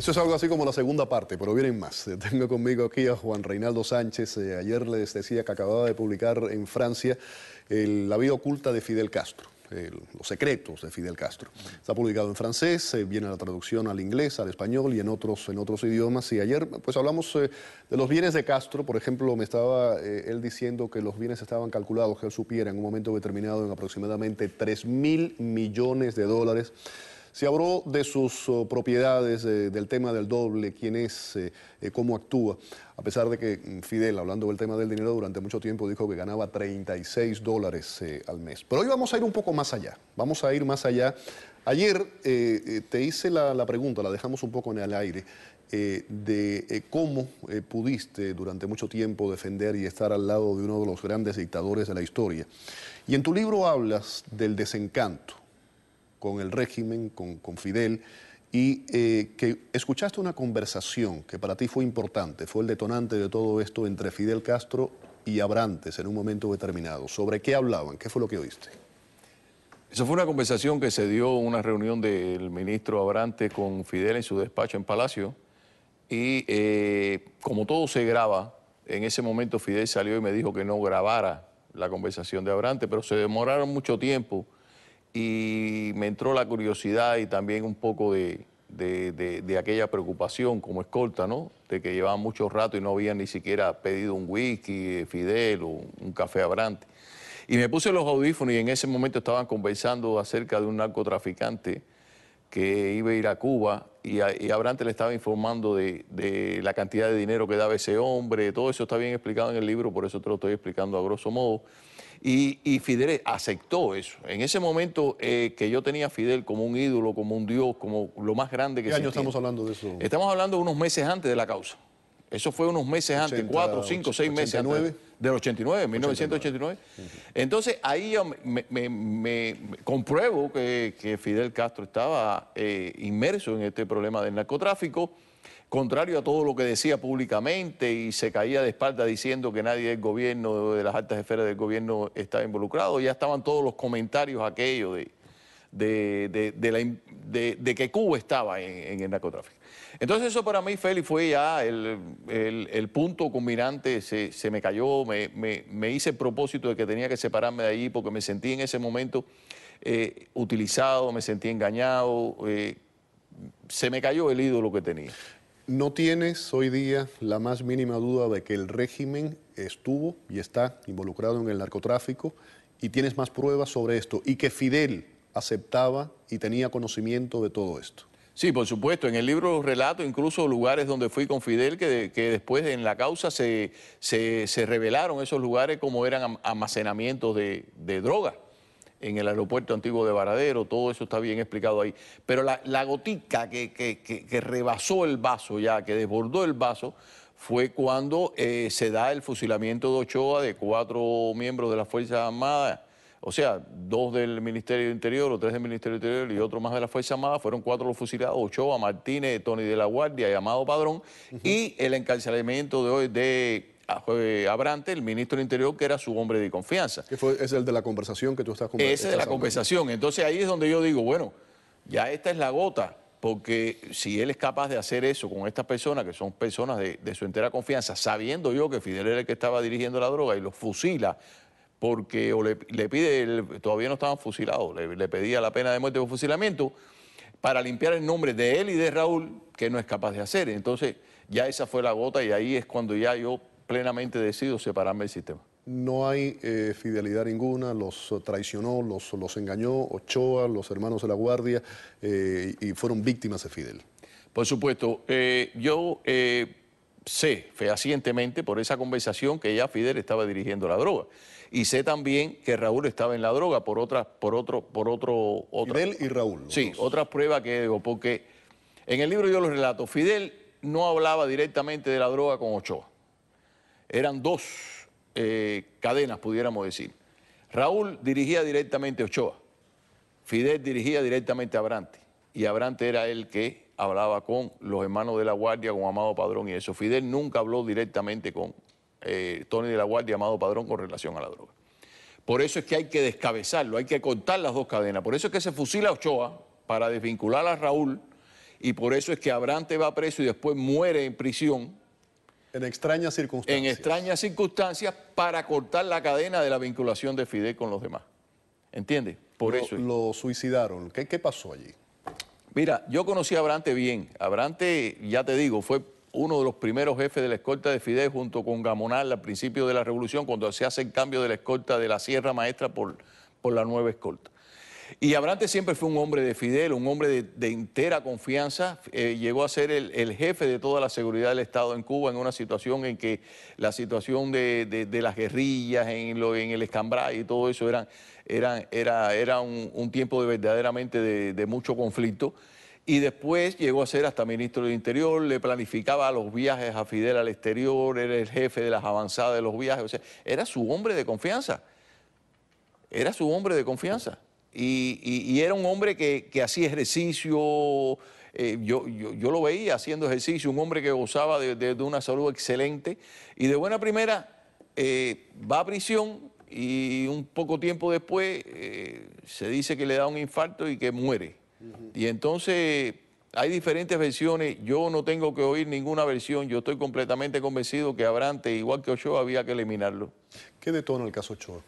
Eso es algo así como la segunda parte, pero vienen más. Tengo conmigo aquí a Juan Reinaldo Sánchez. Eh, ayer les decía que acababa de publicar en Francia La vida oculta de Fidel Castro. los secretos de Fidel Castro. Está publicado en francés, eh, viene la traducción al inglés, al español y en otros, en otros idiomas. Y ayer pues hablamos eh, de los bienes de Castro, por ejemplo, me estaba él diciendo que los bienes estaban calculados, que él supiera en un momento determinado, en aproximadamente 3 mil millones de dólares. Se habló de sus oh, propiedades, eh, del tema del doble, quién es, eh, eh, cómo actúa. A pesar de que mm, Fidel, hablando del tema del dinero, durante mucho tiempo dijo que ganaba 36 dólares al mes. Pero hoy vamos a ir un poco más allá. Vamos a ir más allá. Ayer te hice la, pregunta, la dejamos un poco en el aire, de cómo pudiste durante mucho tiempo defender y estar al lado de uno de los grandes dictadores de la historia. Y en tu libro hablas del desencanto con el régimen, con, Fidel, y eh, que escuchaste una conversación que para ti fue importante, fue el detonante de todo esto entre Fidel Castro y Abrantes en un momento determinado. ¿Sobre qué hablaban? ¿Qué fue lo que oíste? Esa fue una conversación que se dio en una reunión del ministro Abrante con Fidel en su despacho en Palacio. Y eh, como todo se graba, en ese momento Fidel salió y me dijo que no grabara la conversación de Abrante, pero se demoraron mucho tiempo y me entró la curiosidad y también un poco de, aquella preocupación como escolta, ¿no? De que llevaba mucho rato y no había ni siquiera pedido un whisky, eh, Fidel o un café abrante. Y me puse los audífonos y en ese momento estaban conversando acerca de un narcotraficante que iba a ir a Cuba y, Abrante le estaba informando de, de, la cantidad de dinero que daba ese hombre, todo eso está bien explicado en el libro, por eso te lo estoy explicando a grosso modo. Y, Fidel aceptó eso. En ese momento eh, que yo tenía a Fidel como un ídolo, como un dios, como lo más grande que ¿Qué año estamos hablando de eso? Estamos hablando unos meses antes de la causa. Eso fue unos meses antes, cuatro, cinco, seis meses antes. Del 89, 1989. Entonces ahí yo me, compruebo que, Fidel Castro estaba eh, inmerso en este problema del narcotráfico contrario a todo lo que decía públicamente y se caía de espalda diciendo que nadie del gobierno, de las altas esferas del gobierno estaba involucrado, ya estaban todos los comentarios aquellos de, que Cuba estaba en, el narcotráfico. Entonces eso para mí, Félix, fue ya el, punto culminante, se, me cayó, me, hice el propósito de que tenía que separarme de allí porque me sentí en ese momento eh, utilizado, me sentí engañado. Eh, se me cayó el ídolo que tenía. No tienes hoy día la más mínima duda de que el régimen estuvo y está involucrado en el narcotráfico y tienes más pruebas sobre esto y que Fidel aceptaba y tenía conocimiento de todo esto. Sí, por supuesto. En el libro relato incluso lugares donde fui con Fidel que, después en la causa se, se, revelaron esos lugares como eran almacenamientos de, de droga en el aeropuerto antiguo de Varadero, todo eso está bien explicado ahí. Pero la, gotica que, que, rebasó el vaso ya, que desbordó el vaso, fue cuando eh, se da el fusilamiento de Ochoa de cuatro miembros de la Fuerza Armadas. O sea, dos del Ministerio del Interior o tres del Ministerio del Interior y otro más de la Fuerza Armada, fueron cuatro los fusilados, Ochoa, Martínez, Tony de la Guardia y Amado Padrón, y el encarcelamiento de hoy de Abrante, el ministro del Interior, que era su hombre de confianza. ¿Es el de la conversación que tú estás conversando? Ese de la conversación. Entonces ahí es donde yo digo, bueno, ya esta es la gota, porque si él es capaz de hacer eso con estas personas, que son personas de, su entera confianza, sabiendo yo que Fidel era el que estaba dirigiendo la droga y los fusila porque o le, pide, todavía no estaban fusilados, le, le pedía la pena de muerte por fusilamiento, para limpiar el nombre de él y de Raúl, que no es capaz de hacer. Entonces, ya esa fue la gota y ahí es cuando ya yo plenamente decidido separarme del sistema. No hay eh, fidelidad ninguna, los traicionó, los, engañó, Ochoa, los hermanos de la Guardia, eh, y fueron víctimas de Fidel. Por supuesto, eh, yo sé fehacientemente por esa conversación que ya Fidel estaba dirigiendo la droga. Y sé también que Raúl estaba en la droga por otras, por otro, por otro, Fidel y Raúl. Sí, otras pruebas que digo, porque en el libro yo lo relato, Fidel no hablaba directamente de la droga con Ochoa. Eran dos eh, cadenas, pudiéramos decir. Raúl dirigía directamente a Ochoa, Fidel dirigía directamente a Abrante, y Abrante era el que hablaba con los hermanos de la Guardia, con Amado Padrón y eso. Fidel nunca habló directamente con eh, Tony de la Guardia Amado Padrón con relación a la droga. Por eso es que hay que descabezarlo, hay que cortar las dos cadenas. Por eso es que se fusila a Ochoa para desvincular a Raúl y por eso es que Abrante va preso y después muere en prisión en extrañas circunstancias. En extrañas circunstancias para cortar la cadena de la vinculación de Fidel con los demás. ¿Entiendes? Por eso. Lo suicidaron. ¿Qué, pasó allí? Mira, yo conocí a Abrante bien. Abrante, ya te digo, fue uno de los primeros jefes de la escolta de Fidel junto con Gamonal al principio de la revolución, cuando se hace el cambio de la escolta de la Sierra Maestra por, por la nueva escolta. Y Abrante siempre fue un hombre de Fidel, un hombre de, entera confianza. Eh, llegó a ser el, jefe de toda la seguridad del Estado en Cuba en una situación en que la situación de, las guerrillas, en, el escambray y todo eso eran, era, un, tiempo de verdaderamente de mucho conflicto y después llegó a ser hasta ministro del Interior, le planificaba los viajes a Fidel al exterior, era el jefe de las avanzadas de los viajes, o sea, era su hombre de confianza, era su hombre de confianza. Y, era un hombre que, hacía ejercicio, eh, yo, yo, lo veía haciendo ejercicio, un hombre que gozaba de, una salud excelente y de buena primera eh, va a prisión y un poco tiempo después eh, se dice que le da un infarto y que muere. Y entonces hay diferentes versiones, yo no tengo que oír ninguna versión, yo estoy completamente convencido que Abrante, igual que Ochoa, había que eliminarlo. ¿Qué detona el caso Ochoa?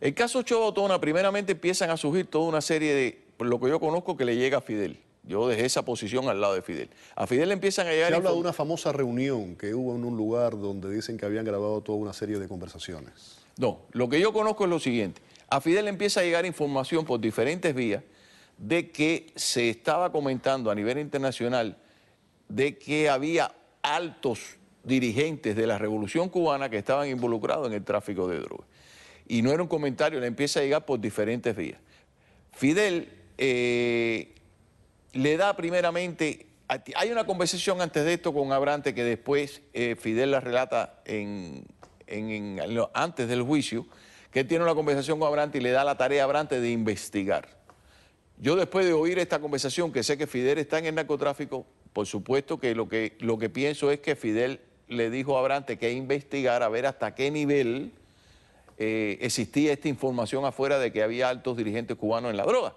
El caso Ochoa Otona, primeramente empiezan a surgir toda una serie de, por lo que yo conozco, que le llega a Fidel. Yo dejé esa posición al lado de Fidel. A Fidel le empiezan a llegar... Se habla de una famosa reunión que hubo en un lugar donde dicen que habían grabado toda una serie de conversaciones. No, lo que yo conozco es lo siguiente. A Fidel le empieza a llegar información por diferentes vías de que se estaba comentando a nivel internacional de que había altos dirigentes de la revolución cubana que estaban involucrados en el tráfico de drogas y no era un comentario, le empieza a llegar por diferentes vías. Fidel eh, le da primeramente, hay una conversación antes de esto con Abrante que después eh, Fidel la relata en, antes del juicio, que tiene una conversación con Abrante y le da la tarea a Abrante de investigar. Yo después de oír esta conversación, que sé que Fidel está en el narcotráfico, por supuesto que lo que, lo que pienso es que Fidel le dijo a Abrante que investigar a ver hasta qué nivel eh, existía esta información afuera de que había altos dirigentes cubanos en la droga.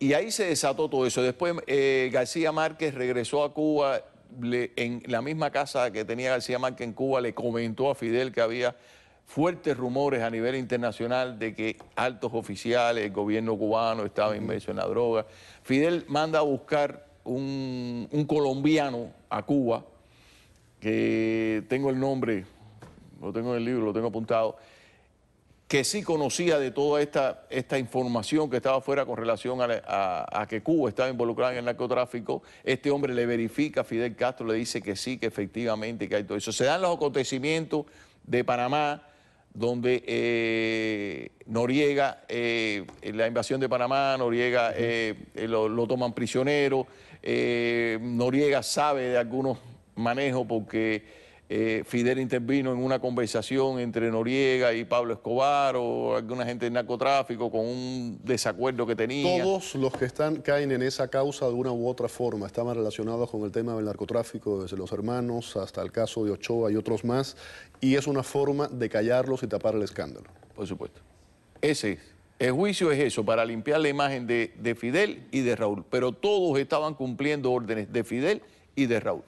Y ahí se desató todo eso. Después eh, García Márquez regresó a Cuba, en la misma casa que tenía García Márquez en Cuba, le comentó a Fidel que había fuertes rumores a nivel internacional de que altos oficiales, el gobierno cubano estaba inmerso en la droga. Fidel manda a buscar un, un colombiano a Cuba, que tengo el nombre, lo tengo en el libro, lo tengo apuntado, que sí conocía de toda esta, esta información que estaba fuera con relación a, que Cuba estaba involucrada en el narcotráfico. Este hombre le verifica, Fidel Castro le dice que sí, que efectivamente que hay todo eso. Se dan los acontecimientos de Panamá, donde eh, Noriega, eh, la invasión de Panamá, Noriega eh, lo, lo, toman prisionero, Noriega sabe de algunos manejos porque eh, Fidel intervino en una conversación entre Noriega y Pablo Escobar o alguna gente de narcotráfico con un desacuerdo que tenía. Todos los que están caen en esa causa de una u otra forma. Estaban relacionados con el tema del narcotráfico, desde los hermanos hasta el caso de Ochoa y otros más. Y es una forma de callarlos y tapar el escándalo. Por supuesto. Ese es. El juicio es eso, para limpiar la imagen de Fidel y de Raúl. Pero todos estaban cumpliendo órdenes de Fidel y de Raúl.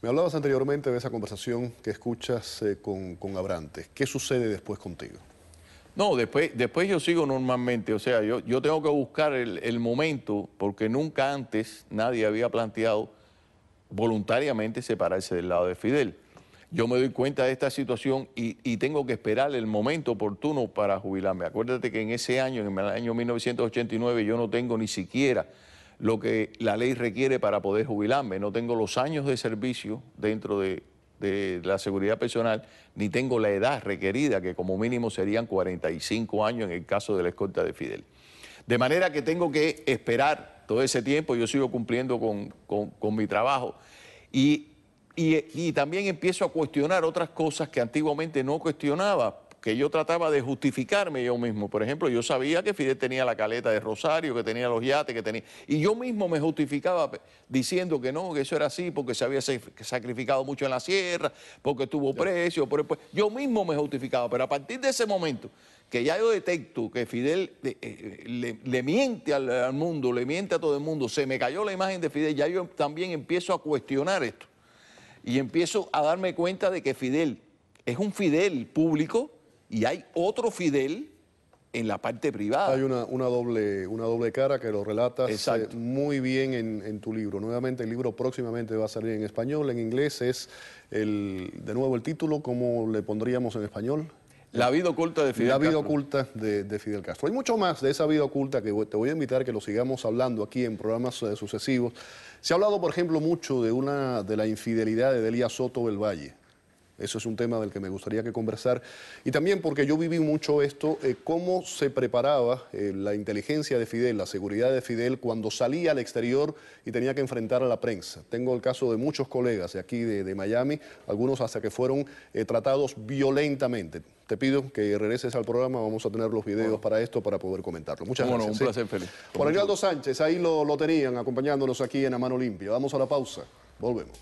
Me hablabas anteriormente de esa conversación que escuchas eh, con, Abrantes. ¿Qué sucede después contigo? No, después, después yo sigo normalmente, o sea, yo, yo tengo que buscar el, momento, porque nunca antes nadie había planteado voluntariamente separarse del lado de Fidel. Yo me doy cuenta de esta situación y, y tengo que esperar el momento oportuno para jubilarme. Acuérdate que en ese año, en el año 1989, yo no tengo ni siquiera lo que la ley requiere para poder jubilarme. No tengo los años de servicio dentro de, la seguridad personal, ni tengo la edad requerida, que como mínimo serían 45 años en el caso de la escolta de Fidel. De manera que tengo que esperar todo ese tiempo, yo sigo cumpliendo con, mi trabajo. y también empiezo a cuestionar otras cosas que antiguamente no cuestionaba, que yo trataba de justificarme yo mismo. Por ejemplo, yo sabía que Fidel tenía la caleta de Rosario, que tenía los yates, que tenía... Y yo mismo me justificaba diciendo que no, que eso era así porque se había sacrificado mucho en la sierra, porque tuvo precio. Por... Pues, yo mismo me justificaba, pero a partir de ese momento que ya yo detecto que Fidel le, eh, miente al, mundo, le miente a todo el mundo, se me cayó la imagen de Fidel, ya yo también empiezo a cuestionar esto. Y empiezo a darme cuenta de que Fidel es un Fidel público y hay otro Fidel en la parte privada. Hay una, doble, una doble cara que lo relatas eh, muy bien en, tu libro. Nuevamente, el libro próximamente va a salir en español. En inglés es, el, de nuevo, el título, ¿cómo le pondríamos en español? La vida oculta de Fidel Castro. La vida oculta de, Fidel Castro. Hay mucho más de esa vida oculta que te voy a invitar que lo sigamos hablando aquí en programas eh, sucesivos. Se ha hablado, por ejemplo, mucho de, una, de la infidelidad de Delia Soto del Valle. Eso es un tema del que me gustaría que conversar. Y también porque yo viví mucho esto, eh, cómo se preparaba eh, la inteligencia de Fidel, la seguridad de Fidel, cuando salía al exterior y tenía que enfrentar a la prensa. Tengo el caso de muchos colegas de aquí de, Miami, algunos hasta que fueron eh, tratados violentamente. Te pido que regreses al programa, vamos a tener los videos para esto para poder comentarlo. Muchas gracias. Bueno, un placer, feliz. Sánchez, ahí lo, tenían acompañándonos aquí en la Mano Limpia. Vamos a la pausa, volvemos.